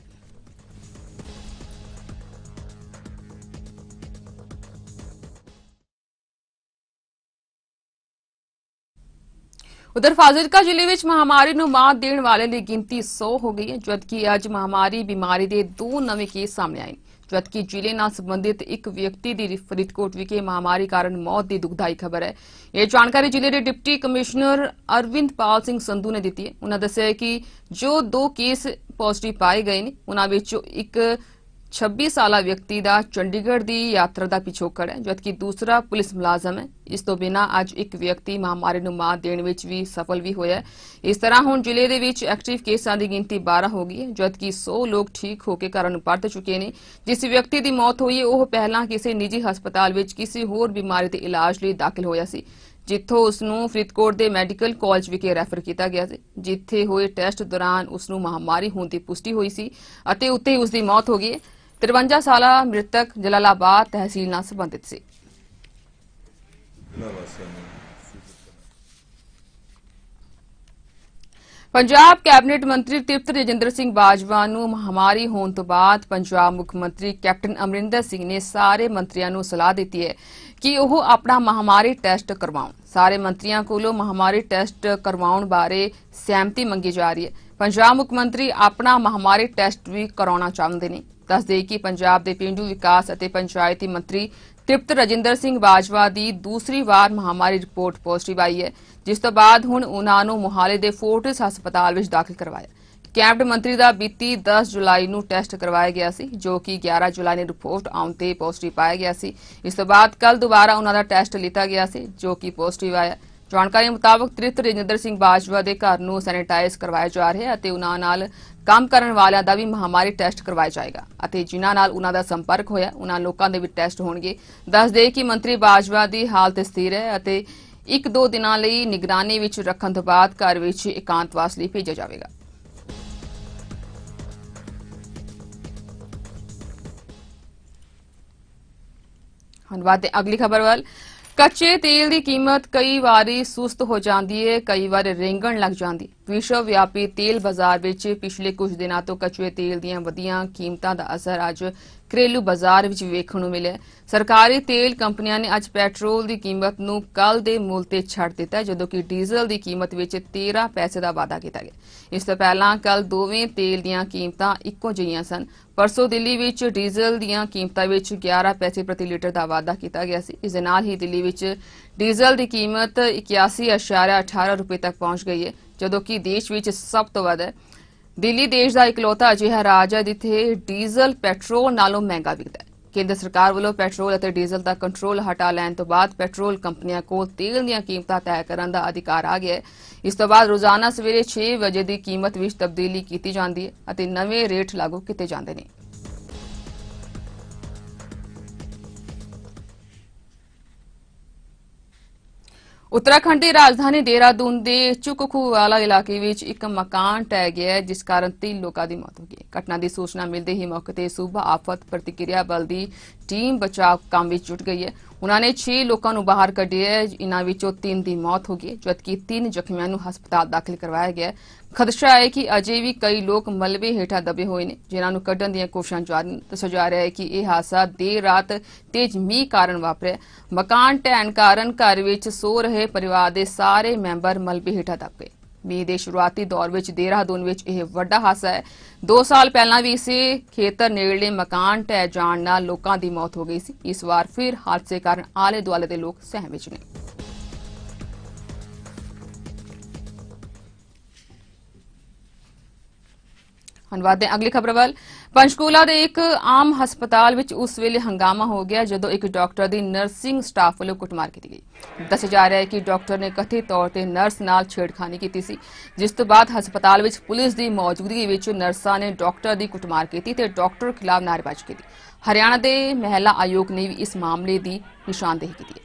ਉਧਰ ਫਾਜ਼ਿਲਕਾ ਜ਼ਿਲ੍ਹੇ ਵਿੱਚ ਮਹਾਮਾਰੀ ਨੂੰ ਮਾਤ ਦੇਣ ਵਾਲਿਆਂ ਦੀ ਗਿਣਤੀ 100 ਹੋ ਗਈ ਹੈ ਜਦਕਿ ਅੱਜ ਮਹਾਮਾਰੀ ਬਿਮਾਰੀ ਦੇ ਦੋ ਨਵੇਂ ਕੇਸ ਸਾਹਮਣੇ ਆਏ ਨੇ ਜਦਕਿ ਜ਼ਿਲ੍ਹੇ ਨਾਲ ਸੰਬੰਧਿਤ ਇੱਕ ਵਿਅਕਤੀ ਦੀ ਫਰੀਦਕੋਟ ਵਿਖੇ ਮਹਾਮਾਰੀ ਕਾਰਨ ਮੌਤ ਦੀ ਦੁਖਦਾਈ ਖਬਰ ਹੈ ਇਹ ਜਾਣਕਾਰੀ ਜ਼ਿਲ੍ਹੇ ਦੇ ਡਿਪਟੀ ਕਮਿਸ਼ਨਰ ਅਰਵਿੰਦ ਪਾਲ ਸਿੰਘ ਸੰਧੂ ਨੇ ਦਿੱਤੀ ਹੈ ਉਹਨਾਂ ਦੱਸਿਆ ਕਿ ਜੋ ਦੋ ਕੇਸ ਪੋਜ਼ਿਟਿਵ ਪਾਏ ਗਏ ਨੇ ਉਹਨਾਂ ਵਿੱਚੋਂ ਇੱਕ 26 ਸਾਲਾ ਵਿਅਕਤੀ ਦਾ ਚੰਡੀਗੜ੍ਹ ਦੀ ਯਾਤਰਾ ਦਾ ਪਿਛੋਕੜ ਹੈ ਜਦਕਿ ਦੂਸਰਾ ਪੁਲਿਸ ਮੁਲਾਜ਼ਮ ਹੈ ਇਸ ਤੋਂ ਬਿਨਾ ਅੱਜ ਇੱਕ ਵਿਅਕਤੀ ਮਹਾਮਾਰੀ ਨੂੰ ਮਾਤ ਦੇਣ ਵਿੱਚ ਵੀ ਸਫਲ ਵੀ ਹੋਇਆ ਇਸ ਤਰ੍ਹਾਂ ਹੁਣ ਜ਼ਿਲ੍ਹੇ ਦੇ ਵਿੱਚ ਐਕਟਿਵ ਕੇਸਾਂ ਦੀ ਗਿਣਤੀ 12 ਹੋ ਗਈ ਹੈ ਜਦਕਿ 100 ਲੋਕ ਠੀਕ ਹੋ ਕੇ ਘਰਾਂ ਨੂੰ ਪਰਤ ਚੁੱਕੇ ਨੇ ਜਿਸ ਵਿਅਕਤੀ ਦੀ ਮੌਤ ਹੋਈ ਹੈ ਉਹ ਪਹਿਲਾਂ ਕਿਸੇ ਨਿੱਜੀ ਹਸਪਤਾਲ ਵਿੱਚ ਕਿਸੇ ਹੋਰ ਬਿਮਾਰੀ ਦੇ ਇਲਾਜ ਲਈ ਦਾਖਲ ਹੋਇਆ ਸੀ ਜਿੱਥੋਂ ਉਸ ਨੂੰ ਫਰੀਦਕੋਟ ਦੇ ਮੈਡੀਕਲ ਕਾਲਜ ਵਿਖੇ ਰੈਫਰ ਕੀਤਾ ਗਿਆ ਸੀ ਜਿੱਥੇ ਹੋਏ ਟੈਸਟ ਦੌਰਾਨ ਉਸ ਨੂੰ ਮਹਾਮਾਰੀ ਹੋਣ ਦੀ ਪੁਸ਼ਟੀ ਹੋਈ ਸੀ ਅਤੇ ਉੱਤੇ ਉਸ ਦੀ ਮੌਤ ਹੋ ਗਈ ਹੈ 53 ਸਾਲਾ ਮ੍ਰਿਤਕ ਜਲਾਲਾਬਾਦ ਤਹਿਸੀਲ ਨਾਲ ਸੰਬੰਧਿਤ ਸੀ ਪੰਜਾਬ ਕੈਬਨਿਟ ਮੰਤਰੀ ਤ੍ਰਿਪਤ ਰਜਿੰਦਰ ਸਿੰਘ ਬਾਜਵਾ ਨੂੰ ਮਹਾਮਾਰੀ ਹੋਣ ਤੋਂ ਬਾਅਦ ਪੰਜਾਬ ਮੁੱਖ ਮੰਤਰੀ ਕੈਪਟਨ ਅਮਰਿੰਦਰ ਸਿੰਘ ਨੇ ਸਾਰੇ ਮੰਤਰੀਆਂ ਨੂੰ ਸਲਾਹ ਦਿੱਤੀ ਹੈ ਕਿ ਉਹ ਆਪਣਾ ਮਹਾਮਾਰੀ ਟੈਸਟ ਕਰਵਾਉਣ ਸਾਰੇ ਮੰਤਰੀਆਂ ਕੋਲੋਂ ਮਹਾਮਾਰੀ ਟੈਸਟ ਕਰਵਾਉਣ ਬਾਰੇ ਸਹਿਮਤੀ ਮੰਗੀ ਜਾ ਰਹੀ ਹੈ ਪੰਜਾਬ ਮੁੱਖ ਮੰਤਰੀ ਆਪਣਾ ਮਹਾਮਾਰੀ ਟੈਸਟ ਵੀ ਕਰਾਉਣਾ ਚਾਹੁੰਦੇ ਨੇ ਦੱਸਦੇ ਕਿ ਪੰਜਾਬ ਦੇ ਪਿੰਡੂ ਵਿਕਾਸ ਅਤੇ ਪੰਚਾਇਤੀ ਮੰਤਰੀ ਤ੍ਰਿਪਤ ਰਜਿੰਦਰ ਸਿੰਘ ਬਾਜਵਾ ਦੀ ਦੂਸਰੀ ਵਾਰ ਮਹਾਮਾਰੀ ਰਿਪੋਰਟ ਪੋਜ਼ਿਟਿਵ ਆਈ ਹੈ ਜਿਸ ਤੋਂ ਬਾਅਦ ਹੁਣ ਉਹਨਾਂ ਨੂੰ ਮੁਹਾਲੇ ਦੇ ਫੋਰਟਿਸ ਹਸਪਤਾਲ ਵਿੱਚ ਦਾਖਲ ਕਰਵਾਇਆ ਕੈਬਨਿਟ ਮੰਤਰੀ ਦਾ ਬੀਤੀ 10 ਜੁਲਾਈ ਨੂੰ ਟੈਸਟ ਕਰਵਾਇਆ ਗਿਆ ਸੀ ਜੋ ਕਿ 11 ਜੁਲਾਈ ਨੂੰ ਰਿਪੋਰਟ ਆਉਣ ਤੇ ਪੋਜ਼ਿਟਿਵ ਪਾਇਆ ਗਿਆ ਸੀ ਇਸ ਤੋਂ ਬਾਅਦ ਕੱਲ ਦੁਬਾਰਾ ਉਹਨਾਂ ਦਾ ਟੈਸਟ ਲਿਤਾ ਗਿਆ ਸੀ ਜੋ ਕਿ ਪੋਜ਼ਿਟਿਵ ਆਇਆ ਜਾਣਕਾਰੀ ਮੁਤਾਬਕ ਤ੍ਰਿਤ ਰਜਿੰਦਰ ਸਿੰਘ ਬਾਜਵਾ ਦੇ ਘਰ ਨੂੰ ਸੈਨੀਟਾਈਜ਼ ਕਰਵਾਇਆ ਜਾ ਰਿਹਾ ਹੈ ਅਤੇ ਉਹਨਾਂ ਨਾਲ ਕੰਮ ਕਰਨ ਵਾਲਿਆਂ ਦਾ ਵੀ ਮਹਾਮਾਰੀ ਟੈਸਟ ਕਰਵਾਇਆ ਜਾਏਗਾ ਅਤੇ ਜਿਨ੍ਹਾਂ ਨਾਲ ਉਹਨਾਂ ਦਾ ਸੰਪਰਕ ਹੋਇਆ ਉਹਨਾਂ ਲੋਕਾਂ ਦੇ ਵੀ ਟੈਸਟ ਹੋਣਗੇ ਦੱਸ ਦੇ ਕਿ ਮੰਤਰੀ ਬਾਜਵਾ ਦੀ ਹਾਲਤ ਸਥਿਰ ਹੈ ਅਤੇ 1-2 ਦਿਨਾਂ ਲਈ ਨਿਗਰਾਨੀ ਵਿੱਚ ਰੱਖਣ ਤੋਂ ਬਾਅਦ ਘਰ ਵਿੱਚ ਇਕਾਂਤਵਾਸ ਲਈ ਭੇਜਿਆ ਜਾਵੇਗਾ ਹਨਵਾਦ ਦੇ ਅਗਲੀ ਖਬਰ ਵੱਲ ਕੱਚੇ ਤੇਲ ਦੀ ਕੀਮਤ ਕਈ ਵਾਰੀ ਸੁਸਤ ਹੋ ਜਾਂਦੀ ਏ ਕਈ ਵਾਰ ਰਿੰਗਣ ਲੱਗ ਜਾਂਦੀ ਵਿਸ਼ਵ ਵਿਆਪੀ ਤੇਲ ਬਾਜ਼ਾਰ ਵਿੱਚ ਪਿਛਲੇ ਕੁਝ ਦਿਨਾਂ ਤੋਂ ਕਚਵੇ ਤੇਲ ਦੀਆਂ ਵਧੀਆਂ ਕੀਮਤਾਂ ਦਾ ਅਸਰ ਅੱਜ ਕਰੇਲੂ ਬਾਜ਼ਾਰ ਵਿੱਚ ਵੇਖਣ ਨੂੰ ਮਿਲਿਆ ਸਰਕਾਰੀ ਤੇਲ ਕੰਪਨੀਆਂ ਨੇ ਅੱਜ ਪੈਟਰੋਲ ਦੀ ਕੀਮਤ ਨੂੰ ਕੱਲ ਦੇ ਮੁੱਲ ਤੇ ਛੱਡ ਦਿੱਤਾ ਜਦੋਂ ਕਿ ਡੀਜ਼ਲ ਦੀ ਕੀਮਤ ਵਿੱਚ 13 ਪੈਸੇ ਦਾ ਵਾਧਾ ਕੀਤਾ ਗਿਆ ਇਸ ਤੋਂ ਪਹਿਲਾਂ ਕੱਲ ਦੋਵੇਂ ਤੇਲ ਦੀਆਂ ਕੀਮਤਾਂ ਇੱਕੋ ਜਿਹੀਆਂ ਸਨ ਪਰਸੋਂ ਦਿੱਲੀ ਵਿੱਚ ਡੀਜ਼ਲ ਦੀਆਂ ਕੀਮਤਾਂ ਵਿੱਚ 11 ਪੈਸੇ ਪ੍ਰਤੀ ਲੀਟਰ ਦਾ ਵਾਧਾ ਕੀਤਾ ਗਿਆ ਸੀ ਇਸ ਦੇ ਨਾਲ ਹੀ ਦਿੱਲੀ ਵਿੱਚ ਡੀਜ਼ਲ ਦੀ ਕੀਮਤ 81.18 ਰੁਪਏ ਤੱਕ ਪਹੁੰਚ ਗਈ ਹੈ ਜਦੋਂ ਕਿ ਦੇਸ਼ ਵਿੱਚ ਸਭ ਤੋਂ ਵੱਧ ਹੈ ਦਿੱਲੀ ਦੇਸ਼ ਦਾ ਇਕਲੌਤਾ ਅਜਿਹਾ ਰਾਜ ਹੈ ਜਿੱਥੇ ਡੀਜ਼ਲ ਪੈਟਰੋਲ ਨਾਲੋਂ ਮਹਿੰਗਾ ਵਿਕਦਾ ਹੈ ਕੇਂਦਰ ਸਰਕਾਰ ਵੱਲੋਂ ਪੈਟਰੋਲ ਅਤੇ ਡੀਜ਼ਲ ਦਾ ਕੰਟਰੋਲ ਹਟਾ ਲੈਣ ਤੋਂ ਬਾਅਦ ਪੈਟਰੋਲ ਕੰਪਨੀਆਂ ਕੋਲ ਤੇਲ ਦੀਆਂ ਕੀਮਤਾਂ ਤੈਅ ਕਰਨ ਦਾ ਅਧਿਕਾਰ ਆ ਗਿਆ ਹੈ ਇਸ ਤੋਂ ਬਾਅਦ ਰੋਜ਼ਾਨਾ ਸਵੇਰੇ 6 ਵਜੇ ਦੀ ਕੀਮਤ ਵਿੱਚ ਤਬਦੀਲੀ ਕੀਤੀ ਜਾਂਦੀ ਹੈ ਅਤੇ ਨਵੇਂ ਰੇਟ ਲਾਗੂ ਕੀਤੇ ਜਾਂਦੇ ਨੇ ਉੱਤਰਾਖੰਡ ਦੀ ਰਾਜਧਾਨੀ ਦੇਹਰਾਦੂਨ ਦੇ ਵਾਲਾ ਇਲਾਕੇ ਵਿੱਚ ਇੱਕ ਮਕਾਨ ਟਹਿ ਗਿਆ ਜਿਸ ਕਾਰਨ 3 ਲੋਕਾਂ ਦੀ ਮੌਤ ਹੋ ਗਈ ਘਟਨਾ ਦੀ ਸੂਚਨਾ ਮਿਲਦੇ ਹੀ ਮੌਕੇ ਤੇ ਸੂਬਾ ਆਫਤ ਪ੍ਰਤੀਕਿਰਿਆ ਬਲ ਦੀ ਟੀਮ ਬਚਾਅ ਕੰਮ ਵਿੱਚ ਜੁਟ ਗਈ ਹੈ ਉਹਨਾਂ ਨੇ 6 ਲੋਕਾਂ ਨੂੰ ਬਾਹਰ ਕੱਢਿਆ ਹੈ ਇਨ੍ਹਾਂ ਵਿੱਚੋਂ 3 ਦੀ ਮੌਤ ਹੋ ਗਈ ਜਦਕਿ 3 ਜ਼ਖਮੀਆਂ ਨੂੰ ਹਸਪਤਾਲ ਦਾਖਲ ਕਰਵਾਇਆ ਗਿਆ ਖਦਸ਼ਾ ਹੈ ਕਿ ਅਜੇ ਵੀ ਕਈ ਲੋਕ ਮਲਬੇ ਹੇਠਾਂ ਦਬੇ ਹੋਏ ਨੇ ਜਿਨ੍ਹਾਂ ਨੂੰ ਕੱਢਣ ਦੀਆਂ ਕੋਸ਼ਿਸ਼ਾਂ ਜਾਰੀ ਨੇ ਦੱਸਿਆ ਜਾ ਰਿਹਾ ਹੈ ਕਿ ਇਹ ਹਾਦਸਾ ਦੇਰ ਰਾਤ ਤੇਜ਼ ਮੀਂਹ ਕਾਰਨ ਵਾਪਰਿਆ ਮਕਾਨ ਢਹਿਣ ਕਾਰਨ ਘਰ ਵਿੱਚ ਸੋ ਰਹੇ ਪਰਿਵਾਰ ਦੇ ਸਾਰੇ ਮੈਂਬਰ ਮਲਬੇ ਹੇਠਾਂ ਦਬ ਗਏ ਮੀਂਹ ਦੇ ਸ਼ੁਰੂਆਤੀ ਦੌਰ ਵਿੱਚ ਦੇਹਰਾਦੂਨ ਵਿੱਚ ਇਹ ਵੱਡਾ ਹਾਸਾ ਹੈ 2 ਸਾਲ ਪਹਿਲਾਂ ਵੀ ਇਸੇ ਖੇਤਰ ਨੇੜਲੇ ਮਕਾਨ ਢਹਿ ਜਾਣ ਨਾਲ ਲੋਕਾਂ ਦੀ ਮੌਤ ਹੋ ਗਈ ਸੀ ਇਸ ਵਾਰ ਫਿਰ ਹਾਦਸੇ ਕਾਰਨ ਆਲੇ ਦੁਆਲੇ ਦੇ ਲੋਕ ਸਹਿਮੇ ਨੇ ਹੁਣ ਵਧਦੇ ਅਗਲੀ ਖਬਰ ਵੱਲ ਪੰਚਕੂਲਾ ਦੇ ਇੱਕ ਆਮ ਹਸਪਤਾਲ ਵਿੱਚ ਉਸ ਵੇਲੇ ਹੰਗਾਮਾ ਹੋ ਗਿਆ ਜਦੋਂ ਇੱਕ ਡਾਕਟਰ ਦੀ ਨਰਸਿੰਗ ਸਟਾਫ ਵੱਲੋਂ ਕੁੱਟਮਾਰ ਕੀਤੀ ਗਈ ਦੱਸਿਆ ਜਾ ਰਿਹਾ ਹੈ ਕਿ ਡਾਕਟਰ ਨੇ ਕਥਿਤ ਤੌਰ ਤੇ ਨਰਸ ਨਾਲ ਛੇੜਖਾਨੀ ਕੀਤੀ ਸੀ ਜਿਸ ਤੋਂ ਬਾਅਦ ਹਸਪਤਾਲ ਵਿੱਚ ਪੁਲਿਸ ਦੀ ਮੌਜੂਦਗੀ ਵਿੱਚ ਨਰਸਾਂ ਨੇ ਡਾਕਟਰ ਦੀ ਕੁੱਟਮਾਰ ਕੀਤੀ ਤੇ ਡਾਕਟਰ ਖਿਲਾਫ ਨਾਰੇਬਾਜ਼ੀ ਕੀਤੀ ਹਰਿਆਣਾ ਦੇ ਮਹਿਲਾ ਆਯੋਗ ਨੇ ਵੀ ਇਸ ਮਾਮਲੇ ਦੀ ਨਿਸ਼ਾਨਦੇਹੀ ਕੀਤੀ ਹੈ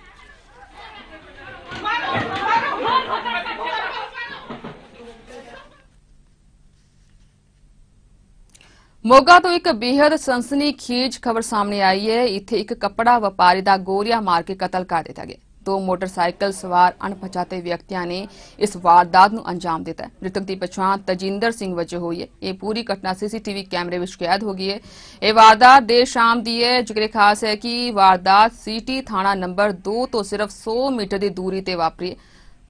ਮੋਗਾ ਤੋਂ ਇੱਕ ਬੇहद ਸਨਸਨੀਖੇਜ ਖਬਰ ਸਾਹਮਣੇ ਆਈ ਹੈ ਇੱਥੇ ਇੱਕ ਕੱਪੜਾ ਵਪਾਰੀ ਦਾ ਗੋਰੀਆ ਮਾਰ ਕੇ ਕਤਲ ਕਰ ਦਿੱਤਾ ਗਿਆ ਦੋ ਮੋਟਰਸਾਈਕਲ ਸਵਾਰ ਅਣਪਛਾਤੇ ਵਿਅਕਤੀਆਂ ਨੇ ਇਸ ਵਾਰਦਾਤ ਨੂੰ ਅੰਜਾਮ ਦਿੱਤਾ ਮ੍ਰਿਤਕ ਦੀ ਪਛਾਣ ਤਜਿੰਦਰ ਸਿੰਘ ਵਜੋਂ ਹੋਈ ਹੈ ਇਹ ਪੂਰੀ ਘਟਨਾ ਸੀਸੀਟੀਵੀ ਕੈਮਰੇ ਵਿੱਚ ਕੈਦ ਹੋ ਗਈ ਹੈ ਇਹ ਵਾਰਦਾਤ ਦੇਰ ਸ਼ਾਮ ਦੀ ਹੈ ਜਿਗਰੇ ਖਾਸ ਹੈ ਕਿ ਵਾਰਦਾਤ ਸੀਟੀ ਥਾਣਾ ਨੰਬਰ 2 ਤੋਂ ਸਿਰਫ 100 ਮੀਟਰ ਦੀ ਦੂਰੀ ਤੇ ਵਾਪਰੀ ਹੈ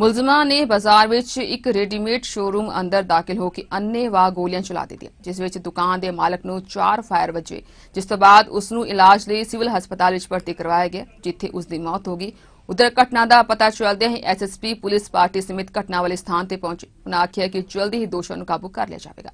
ਮੁਲਜ਼ਮਾਂ ਨੇ ਬਾਜ਼ਾਰ ਵਿੱਚ ਇੱਕ ਰੈਡੀਮੇਡ ਸ਼ੋਰੂਮ ਅੰਦਰ ਦਾਖਲ ਹੋ ਕੇ ਵਾ ਗੋਲੀਆਂ ਚਲਾ ਦਿੱਤੀਆਂ ਜਿਸ ਵਿੱਚ ਦੁਕਾਨ ਦੇ ਮਾਲਕ ਨੂੰ ਚਾਰ ਫਾਇਰ ਵੱਜੇ ਜਿਸ ਤੋਂ ਬਾਅਦ ਉਸ ਨੂੰ ਇਲਾਜ ਲਈ ਸਿਵਲ ਹਸਪਤਾਲ ਵਿੱਚ ਭਰਤੀ ਕਰਵਾਇਆ ਗਿਆ ਜਿੱਥੇ ਉਸ ਦੀ ਮੌਤ ਹੋ ਗਈ ਉਧਰ ਘਟਨਾ ਦਾ ਪਤਾ ਚੱਲਦਿਆਂ ਹੀ ਐਸਐਸਪੀ ਪੁਲਿਸ ਪਾਰਟੀ ਸਮਿਤ ਘਟਨਾ ਵਾਲੇ ਸਥਾਨ ਤੇ ਪਹੁੰਚੇ ਉਹਨਾਂ ਆਖਿਆ ਕਿ ਜਲਦੀ ਹੀ ਦੋਸ਼ੀਆਂ ਨੂੰ ਕਾਬੂ ਕਰ ਲਿਆ ਜਾਵੇਗਾ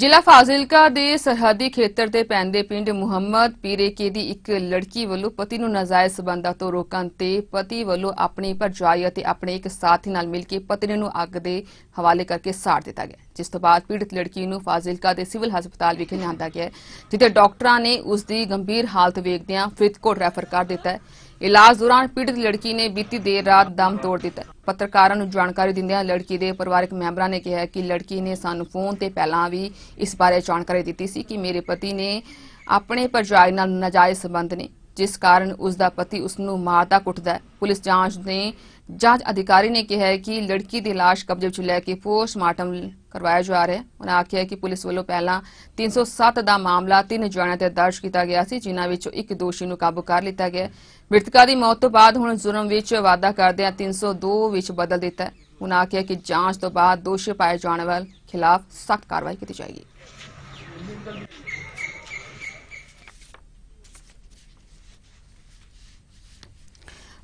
ਜ਼ਿਲ੍ਹਾ ਫਾਜ਼ਿਲਕਾ ਦੇ ਸਰਹੱਦੀ ਖੇਤਰ ਤੇ ਪੈਂਦੇ ਪਿੰਡ ਮੁਹੰਮਦ ਪੀਰੇਕੇ ਦੀ ਇੱਕ ਲੜਕੀ ਵੱਲੋਂ ਪਤੀ ਨੂੰ ਨਜ਼ਾਇਜ਼ ਸਬੰਧਾਂ ਤੋਂ ਰੋਕਣ ਤੇ ਪਤੀ ਵੱਲੋਂ ਆਪਣੀ ਭਰਜਾਈ ਅਤੇ ਆਪਣੇ ਇੱਕ ਸਾਥੀ ਨਾਲ ਮਿਲ ਕੇ ਪਤਨੀ ਨੂੰ ਅੱਗ ਦੇ ਹਵਾਲੇ ਕਰਕੇ ਸਾੜ ਦਿੱਤਾ ਗਿਆ ਜਿਸ ਤੋਂ ਬਾਅਦ ਪੀੜਤ ਲੜਕੀ ਨੂੰ ਫਾਜ਼ਿਲਕਾ ਦੇ ਸਿਵਲ ਹਸਪਤਾਲ ਵਿਖੇ ਲਿਆਂਦਾ ਗਿਆ ਜਿੱਥੇ ਡਾਕਟਰਾਂ ਨੇ ਉਸ ਦੀ ਗੰਭੀਰ ਹਾਲਤ ਵੇਖਦਿਆਂ ਫਰੀਦਕੋਟ ਰੈਫਰ ਕਰ ਦਿੱਤਾ ਹੈ ਇਲਾਜ ਦੌਰਾਨ ਪੀੜਤ ਲੜਕੀ ਨੇ ਬੀਤੀ ਦੇਰ ਰਾਤ ਦਮ ਤੋੜ ਦਿੱਤਾ ਪੱਤਰਕਾਰਾਂ ਨੂੰ ਜਾਣਕਾਰੀ ਦਿੰਦਿਆਂ ਲੜਕੀ ਦੇ ਪਰਿਵਾਰਕ ਮੈਂਬਰਾਂ ਨੇ ਕਿਹਾ ਕਿ ਲੜਕੀ ਨੇ ਸਾਨੂੰ ਫੋਨ ਤੇ ਪਹਿਲਾਂ ਵੀ ਇਸ ਬਾਰੇ ਜਾਣਕਾਰੀ ਦਿੱਤੀ ਸੀ ਕਿ ਮੇਰੇ ਪਤੀ ਨੇ ਆਪਣੇ ਪਰਜਾਈ ਨਾਲ ਨਾਜਾਇਜ਼ ਸਬੰਧ ਨੇ ਜਿਸ ਕਾਰਨ ਉਸ ਦਾ ਪਤੀ ਉਸ ਨੂੰ ਮਾਰਦਾ ਕੁੱਟਦਾ ਹੈ ਪੁਲਿਸ ਜਾਂਚ ਨੇ ਜਾਂਚ ਅਧਿਕਾਰੀ ਨੇ ਕਿਹਾ ਹੈ ਕਿ ਲੜਕੀ ਦੀ লাশ ਕਬਜ਼ੇ ਵਿੱਚ ਲੈ ਕੇ ਪੋਸਟਮਾਰਟਮ ਕਰਵਾਇਆ ਜਾ ਰਿਹਾ ਹੈ ਉਹਨਾਂ ਆਖਿਆ ਕਿ ਪੁਲਿਸ ਵੱਲੋਂ ਪਹਿਲਾਂ 307 ਦਾ ਮਾਮਲਾ ਤਿੰਨ ਜਣਿਆਂ ਤੇ ਦਰਜ ਕੀਤਾ ਗਿਆ ਸੀ ਜਿਨ੍ਹਾਂ ਵਿੱਚੋਂ ਇੱਕ ਦੋਸ਼ੀ ਨੂੰ ਕਾਬੂ ਕਰ ਲਿੱਤਾ ਗਿਆ ਮ੍ਰਿਤਕਾ ਦੀ ਮੌਤ ਤੋਂ ਬਾਅਦ ਹੁਣ ਜ਼ੁਰਮ ਵਿੱਚ ਵਾਅਦਾ ਆ 302 ਵਿੱਚ ਬਦਲ ਦਿੱਤਾ ਹੈ ਉਹਨਾਂ ਆਖਿਆ ਕਿ ਜਾਂਚ ਤੋਂ ਬਾਅਦ ਦੋਸ਼ੀ ਪਾਏ ਜਾਣ ਵਾਲ ਖਿਲਾਫ ਸਖਤ ਕਾਰਵਾਈ ਕੀਤੀ ਜਾਏਗੀ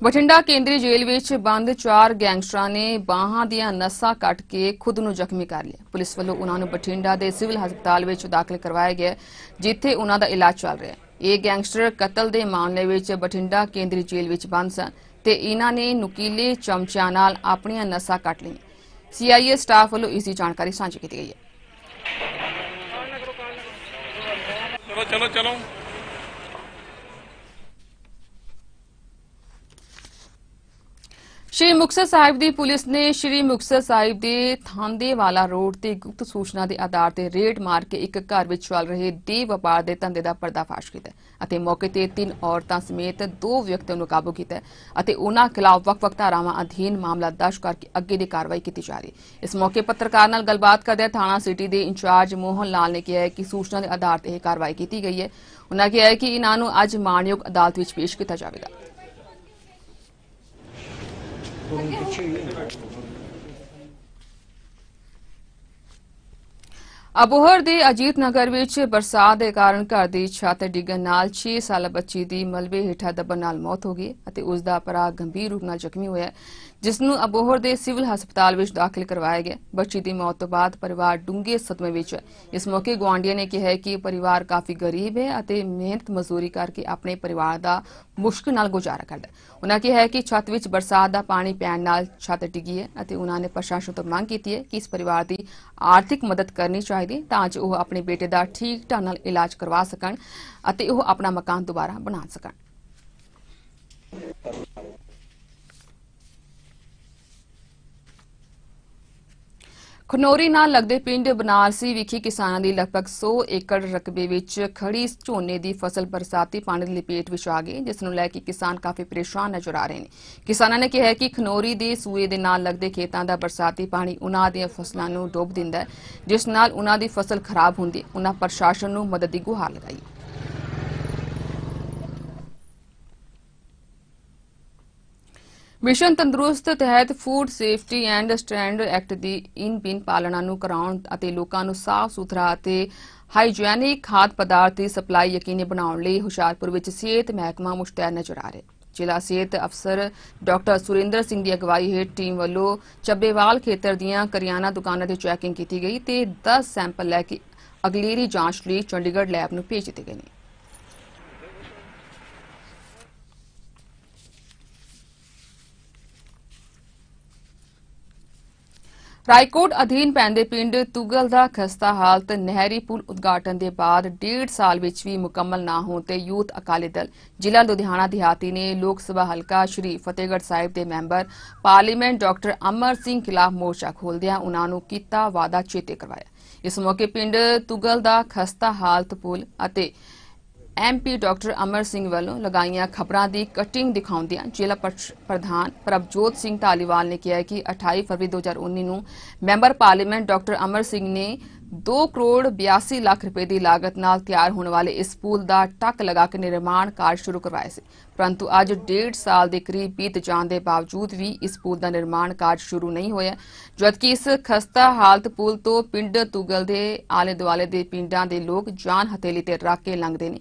ਬਠਿੰਡਾ ਕੇਂਦਰੀ ਜੇਲ੍ਹ ਵਿੱਚ ਬੰਦ ਚਾਰ ਗੈਂਗਸਟਰਾਂ ਨੇ ਬਾਹਾਂ ਦੀਆਂ ਨਸਾਂ ਕੱਟ ਕੇ ਖੁਦ ਨੂੰ ਜ਼ਖਮੀ ਕਰ ਲਿਆ ਪੁਲਿਸ ਵੱਲੋਂ ਉਹਨਾਂ ਨੂੰ ਬਠਿੰਡਾ ਦੇ ਸਿਵਲ ਹਸਪਤਾਲ ਵਿੱਚ ਦਾਖਲ ਕਰਵਾਇਆ ਗਿਆ ਜਿੱਥੇ ਉਹਨਾਂ ਦਾ ਇਲਾਜ ਚੱਲ ਰਿਹਾ ਹੈ ਇਹ ਗੈਂਗਸਟਰ ਕਤਲ ਦੇ ਮਾਮਲੇ ਵਿੱਚ ਬਠਿੰਡਾ ਕੇਂਦਰੀ ਜੇਲ੍ਹ ਵਿੱਚ ਬੰਦ ਸਨ ਤੇ ਇਹਨਾਂ ਨੇ ਨੁਕੀਲੇ ਚਮਚਿਆਂ ਨਾਲ ਆਪਣੀਆਂ ਨਸਾਂ ਕੱਟ ਲਈਆਂ ਸੀਆਈਏ ਸਟਾਫ ਵੱਲੋਂ ਇਸ ਦੀ ਜਾਣਕਾਰੀ ਸਾਂਝੀ ਕੀਤੀ ਗਈ ਹੈ ਚਲੋ ਚਲੋ ਚਲੋ ਸ਼੍ਰੀ ਮੁਕਤਸਰ ਸਾਹਿਬ ਦੀ ਪੁਲਿਸ ਨੇ ਸ਼੍ਰੀ ਮੁਕਤਸਰ ਸਾਹਿਬ ਦੇ ਵਾਲਾ ਰੋਡ ਤੇ ਗੁਪਤ ਸੂਚਨਾ ਦੇ ਆਧਾਰ ਤੇ ਰੇਡ ਮਾਰ ਕੇ ਇੱਕ ਘਰ ਵਿੱਚ ਚੱਲ ਰਹੇ ਦੀ ਵਪਾਰ ਦੇ ਧੰਦੇ ਦਾ ਪਰਦਾਫਾਸ਼ ਕੀਤਾ ਅਤੇ ਮੌਕੇ ਤੇ ਤਿੰਨ ਔਰਤਾਂ ਸਮੇਤ ਦੋ ਵਿਅਕਤੀਆਂ ਨੂੰ ਕਾਬੂ ਕੀਤਾ ਅਤੇ ਉਹਨਾਂ ਖਿਲਾਫ ਵੱਖ-ਵੱਖ ਧਾਰਾਵਾਂ ਅਧੀਨ ਮਾਮਲਾ ਦਰਜ ਕਰਕੇ ਅੱਗੇ ਦੀ ਕਾਰਵਾਈ ਕੀਤੀ ਜਾ ਰਹੀ ਹੈ ਇਸ ਮੌਕੇ ਪੱਤਰਕਾਰ ਨਾਲ ਗੱਲਬਾਤ ਕਰਦਿਆਂ ਥਾਣਾ ਸਿਟੀ ਦੇ ਇੰਚਾਰਜ ਮੋਹਨ ਲਾਲ ਨੇ ਕਿਹਾ ਕਿ ਸੂਚਨਾ ਦੇ ਆਧਾਰ ਤੇ ਇਹ ਕਾਰਵਾਈ ਕੀਤੀ ਗਈ ਹੈ ਉਹਨਾਂ ਕਿਹਾ ਕਿ ਇਹਨਾਂ ਨੂੰ ਅੱਜ ਮਾਨਯੋਗ ਅਦਾਲਤ ਵਿੱਚ ਪੇਸ਼ ਕੀਤਾ ਜਾਵੇਗਾ ਅਬੋਹਰ ਦੇ ਅਜੀਤ ਨਗਰ ਵਿੱਚ ਬਰਸਾਤ ਦੇ ਕਾਰਨ ਘਰ ਦੀ ਛੱਤ ਡਿੱਗਣ ਨਾਲ 6 ਸਾਲਾ ਬੱਚੀ ਦੀ ਮਲਬੇ ਹੇਠਾਂ ਦਬਨ ਨਾਲ ਮੌਤ ਹੋ ਗਈ ਅਤੇ ਉਸ ਦਾ ਪਰਾ ਗੰਭੀਰ ਰੂਪ ਨਾਲ ਜ਼ਖਮੀ ਹੋਇਆ ਹੈ ਜਿਸ ਨੂੰ ਅਬੋਹਰ ਦੇ ਸਿਵਲ ਹਸਪਤਾਲ ਵਿੱਚ ਦਾਖਲ ਕਰਵਾਇਆ ਗਿਆ ਬੱਚੀ ਦੀ ਮੌਤ ਤੋਂ ਬਾਅਦ ਪਰਿਵਾਰ ਡੂੰਘੇ ਸਦਮੇ ਵਿੱਚ ਹੈ ਇਸ ਮੌਕੇ ਗਵਾਂਡੀਆਂ ਨੇ ਕਿਹਾ ਕਿ ਪਰਿਵਾਰ ਕਾਫੀ ਗਰੀਬ ਹੈ ਅਤੇ ਮਿਹਨਤ ਮਜ਼ਦੂਰੀ ਕਰਕੇ ਆਪਣੇ ਪਰਿਵਾਰ ਦਾ ਮੁਸ਼ਕਲ ਨਾਲ ਗੁਜ਼ਾਰਾ ਕਰਦਾ ਉਹਨਾਂ ਕਿਹਾ ਕਿ ਛੱਤ ਵਿੱਚ ਬਰਸਾਤ ਦਾ ਪਾਣੀ ਪੈਣ ਨਾਲ ਛੱਤ ਡਿੱਗੀ ਹੈ ਅਤੇ ਉਹਨਾਂ ਨੇ ਪ੍ਰਸ਼ਾਸਨ ਤੋਂ ਮੰਗ ਕੀਤੀ ਹੈ ਕਿ ਇਸ ਪਰਿਵਾਰ ਦੀ ਆਰਥਿਕ ਮਦਦ ਕਰਨੀ ਚਾਹੀਦੀ ਤਾਂ ਜੋ ਉਹ ਆਪਣੇ ਬੇਟੇ ਦਾ ਠੀਕ ਢੰਗ ਨਾਲ ਇਲਾਜ ਕਰਵਾ ਸਕਣ ਅਤੇ ਉਹ ਆਪਣਾ ਮਕਾਨ ਦੁਬਾਰਾ ਬਣਾ ਸਕਣ ਖਨੋਰੀ ਨਾਲ ਲੱਗਦੇ ਪਿੰਡ ਬਨਾਰਸੀ ਵਿਖੇ ਕਿਸਾਨਾਂ ਦੀ ਲਗਭਗ 100 ਏਕੜ ਰਕਬੇ ਵਿੱਚ ਖੜੀ ਝੋਨੇ ਦੀ ਫਸਲ ਬਰਸਾਤੀ ਪਾਣੀ ਦੀ ਲਪੇਟ ਵਿੱਚ ਆ ਗਈ ਜਿਸ ਨੂੰ ਲੈ ਕੇ ਕਿਸਾਨ ਕਾਫੀ ਪਰੇਸ਼ਾਨ ਨਜ਼ਰ ਆ ਰਹੇ ਨੇ ਕਿਸਾਨਾਂ ਨੇ ਕਿਹਾ ਕਿ ਖਨੋਰੀ ਦੇ ਸੂਏ ਦੇ ਨਾਲ ਲੱਗਦੇ ਖੇਤਾਂ ਦਾ ਬਰਸਾਤੀ ਪਾਣੀ ਉਹਨਾਂ ਦੀਆਂ ਫਸਲਾਂ ਨੂੰ ਡੋਬ ਦਿੰਦਾ ਹੈ ਜਿਸ ਨਾਲ ਉਹਨਾਂ ਦੀ ਫਸਲ ਖਰਾਬ ਹੁੰਦੀ ਉਹਨਾਂ ਪ੍ਰਸ਼ਾਸਨ ਨੂੰ ਮਦਦ ਦੀ ਗੁਹਾਰ ਲਗਾਈ ਮਿਸ਼ਨ ਤੰਦਰੁਸਤ ਤਹਿਤ food safety and standards act ਦੀ ਇਨ ਬਿਨ ਪਾਲਣਾ ਨੂੰ ਕਰਾਉਣ ਅਤੇ ਲੋਕਾਂ ਨੂੰ ਸਾਫ਼ ਸੁਥਰਾ ਅਤੇ ਹਾਈਜੀਨਿਕ ਖਾਦ ਪਦਾਰਥ ਦੀ ਸਪਲਾਈ ਯਕੀਨੀ ਬਣਾਉਣ ਲਈ ਹੁਸ਼ਿਆਰਪੁਰ ਵਿੱਚ ਸਿਹਤ ਮਹਿਕਮਾ ਮੁਸ਼ਤੈਦ ਨਜ਼ਰ ਆ ਰਿਹਾ ਜ਼ਿਲ੍ਹਾ ਸਿਹਤ ਅਫਸਰ ਡਾਕਟਰ ਸੁਰਿੰਦਰ ਸਿੰਘ ਦੀ ਅਗਵਾਈ ਹੇਠ ਟੀਮ ਵੱਲੋਂ ਚੱਬੇਵਾਲ ਖੇਤਰ ਦੀਆਂ ਕਰਿਆਨਾ ਦੁਕਾਨਾਂ ਦੀ ਚੈਕਿੰਗ ਕੀਤੀ ਗਈ ਤੇ 10 ਸੈਂਪਲ ਲੈ ਕੇ ਅਗਲੇਰੀ ਜਾਂਚ ਲਈ ਚੰਡੀਗੜ੍ਹ ਲੈਬ ਨੂੰ ਭੇਜ ਦਿੱਤੇ ਗਏ ਨੇ ਰਾਏਕੋਟ ਅਧੀਨ ਪੈਂਦੇ ਪਿੰਡ ਤੁਗਲ ਦਾ ਖਸਤਾ ਹਾਲਤ ਨਹਿਰੀ ਪੁਲ ਉਦਘਾਟਨ ਦੇ ਬਾਅਦ ਡੇਢ ਸਾਲ ਵਿੱਚ ਵੀ ਮੁਕੰਮਲ ਨਾ ਹੋਣ ਤੇ ਯੂਥ ਅਕਾਲੀ ਦਲ ਜ਼ਿਲ੍ਹਾ ਲੁਧਿਆਣਾ ਦਿਹਾਤੀ ਨੇ ਲੋਕ ਸਭਾ ਹਲਕਾ ਸ਼੍ਰੀ ਫਤਿਹਗੜ੍ਹ ਸਾਹਿਬ ਦੇ member parliament doctor Amar Singh ਖਿਲਾਫ ਮੋਰਚਾ ਖੋਲਦਿਆਂ ਉਨ੍ਹਾਂ ਨੂੰ ਕੀਤਾ ਵਾਦਾ ਚੇਤੇ ਕਰਵਾਇਆ ਇਸ ਮੌਕੇ ਪਿੰਡ ਤੁਗਲ ਦਾ ਖਸਤਾ ਹਾਲਤ ਪੁਲ ਅਤੇ ਐਮਪੀ ਡਾਕਟਰ ਅਮਰ ਸਿੰਘ ਵੱਲੋਂ ਲਗਾਈਆਂ ਖਬਰਾਂ ਦੀ ਕਟਿੰਗ ਦਿਖਾਉਂਦਿਆਂ ਜ਼ਿਲ੍ਹਾ ਪ੍ਰਧਾਨ ਪ੍ਰਭਜੋਤ ਸਿੰਘ ਢਾਲੀਵਾਲ ਨੇ ਕਿਹਾ ਕਿ 28 ਫਰਵਰੀ 2019 ਨੂੰ member parliament doctor Amar Singh ਨੇ 2 ਕਰੋੜ 82 ਲੱਖ ਰੁਪਏ ਦੀ ਲਾਗਤ ਨਾਲ ਤਿਆਰ ਹੋਣ ਵਾਲੇ ਇਸ ਪੁਲ ਦਾ ਟੱਕ ਲਗਾ ਕੇ ਨਿਰਮਾਣ ਕਾਰਜ ਸ਼ੁਰੂ ਕਰਵਾਇਆ ਸੀ ਪਰੰਤੂ ਅੱਜ 1.5 ਸਾਲ ਦੇ ਕਰੀਬ ਬੀਤ ਜਾਣ ਦੇ ਬਾਵਜੂਦ ਵੀ ਇਸ ਪੁਲ ਦਾ ਨਿਰਮਾਣ ਕਾਰਜ ਸ਼ੁਰੂ ਨਹੀਂ ਹੋਇਆ ਜਦਕਿ ਇਸ ਖਸਤਾ ਹਾਲਤ ਪੁਲ ਤੋਂ ਪਿੰਡ ਤੁਗਲ ਦੇ ਆਲੇ-ਦੁਆਲੇ ਦੇ ਪਿੰਡਾਂ ਦੇ ਲੋਕ ਜਾਨ ਹਥੇਲੀ ਤੇ ਰੱਖ ਕੇ ਲੰਘਦੇ ਨੇ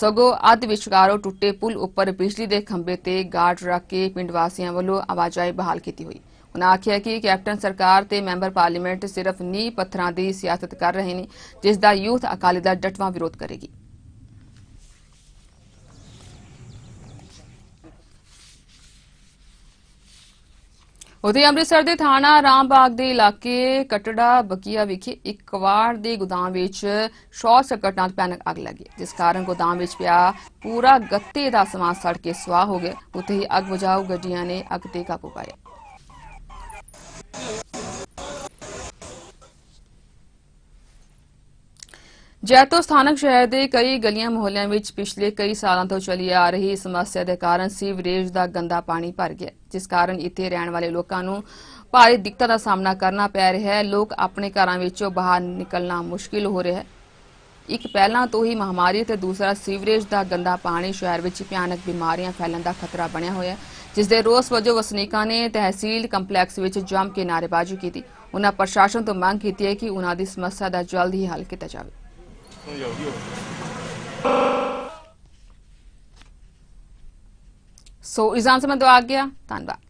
ਸਗੋ ਅੱਧ ਵਿਚਕਾਰੋਂ ਟੁੱਟੇ ਪੁਲ ਉੱਪਰ ਬਿਜਲੀ ਦੇ ਖੰਭੇ ਤੇ ਗਾਰਡ ਰੱਖ ਕੇ ਪਿੰਡ ਵਾਸੀਆਂ ਵੱਲੋਂ ਆਵਾਜਾਈ ਬਹਾਲ ਕੀਤੀ ਹੋਈ ਉਹਨਾਂ ਆਖਿਆ ਕਿ ਕੈਪਟਨ ਸਰਕਾਰ ਤੇ ਮੈਂਬਰ ਪਾਰਲੀਮੈਂਟ ਸਿਰਫ ਨੀ ਪੱਥਰਾਂ ਦੀ ਸਿਆਸਤ ਕਰ ਰਹੇ ਨੇ ਜਿਸ ਦਾ ਯੂਥ ਅਕਾਲੀ ਦਲ ਡਟਵਾ ਵਿਰੋਧ ਕਰੇਗੀ ਉਦੇ ਅੰਮ੍ਰਿਤਸਰ ਦੇ ਥਾਣਾ ਰਾਮਬਾਗ ਦੇ ਇਲਾਕੇ ਕਟੜਾ ਬਕੀਆ ਵਿਖੇ ਇੱਕ ਕਵਾੜ ਦੇ ਗੋਦਾਮ ਵਿੱਚ ਸ਼ਾਰਟ ਸਰਕਟ ਨਾਲ ਭਿਆਨਕ ਅੱਗ ਲੱਗੀ ਜਿਸ ਕਾਰਨ ਗੋਦਾਮ ਵਿੱਚ ਪਿਆ ਪੂਰਾ ਗੱਤੇ ਦਾ ਸਮਾਨ ਸੜ ਕੇ ਸਵਾਹ ਹੋ ਗਿਆ ਉੱਥੇ ਹੀ ਅੱਗ ਬੁਝਾਉ ਗੱਡੀਆਂ ਨੇ ਅੱਗ ਤੇ ਕਾਬੂ ਪਾਇਆ ਜੈਤੋ ਸਥਾਨਕ ਸ਼ਹਿਰ ਦੇ ਕਈ ਗਲੀਆਂ ਮੁਹੱਲਿਆਂ ਵਿੱਚ ਪਿਛਲੇ ਕਈ ਸਾਲਾਂ ਤੋਂ ਚੱਲੀ ਆ ਰਹੀ ਸਮੱਸਿਆ ਦੇ ਕਾਰਨ ਸੀਵਰੇਜ ਦਾ ਗੰਦਾ ਪਾਣੀ ਭਰ ਗਿਆ ਜਿਸ ਕਾਰਨ ਇੱਥੇ ਰਹਿਣ ਵਾਲੇ ਲੋਕਾਂ ਨੂੰ ਭਾਰੀ ਦਿੱਕਤਾਂ ਦਾ ਸਾਹਮਣਾ ਕਰਨਾ ਪੈ ਰਿਹਾ ਹੈ ਲੋਕ ਆਪਣੇ ਘਰਾਂ ਵਿੱਚੋਂ ਬਾਹਰ ਨਿਕਲਣਾ ਮੁਸ਼ਕਿਲ ਹੋ ਰਿਹਾ ਹੈ ਇੱਕ ਪਹਿਲਾਂ ਤੋਂ ਹੀ ਮਹਾਮਾਰੀ ਤੇ ਦੂਸਰਾ ਸੀਵਰੇਜ ਦਾ ਗੰਦਾ ਪਾਣੀ ਸ਼ਹਿਰ ਵਿੱਚ ਭਿਆਨਕ ਬਿਮਾਰੀਆਂ ਫੈਲਣ ਦਾ ਖਤਰਾ ਬਣਿਆ ਹੋਇਆ ਹੈ ਜਿਸ ਦੇ ਰੋਸ ਵਜੋਂ ਵਸਨੀਕਾਂ ਨੇ ਤਹਿਸੀਲ ਕੰਪਲੈਕਸ ਵਿੱਚ ਜੰਮ ਕੇ ਨਾਰੇਬਾਜ਼ੀ ਕੀਤੀ ਉਹਨਾਂ ਪ੍ਰਸ਼ਾਸਨ ਤੋਂ ਮੰਗ ਕੀਤੀ ਹੈ ਕਿ ਉਹਨਾਂ ਦੀ ਸਮੱਸਿਆ ਦਾ ਜਲਦ ਹੀ ਹੱਲ ਕੀਤਾ ਜਾਵੇ ਸੋ ਇਜ਼ਾਨ ਸਮਾਂ ਤੋਂ ਆ ਗਿਆ ਧੰਨਵਾਦ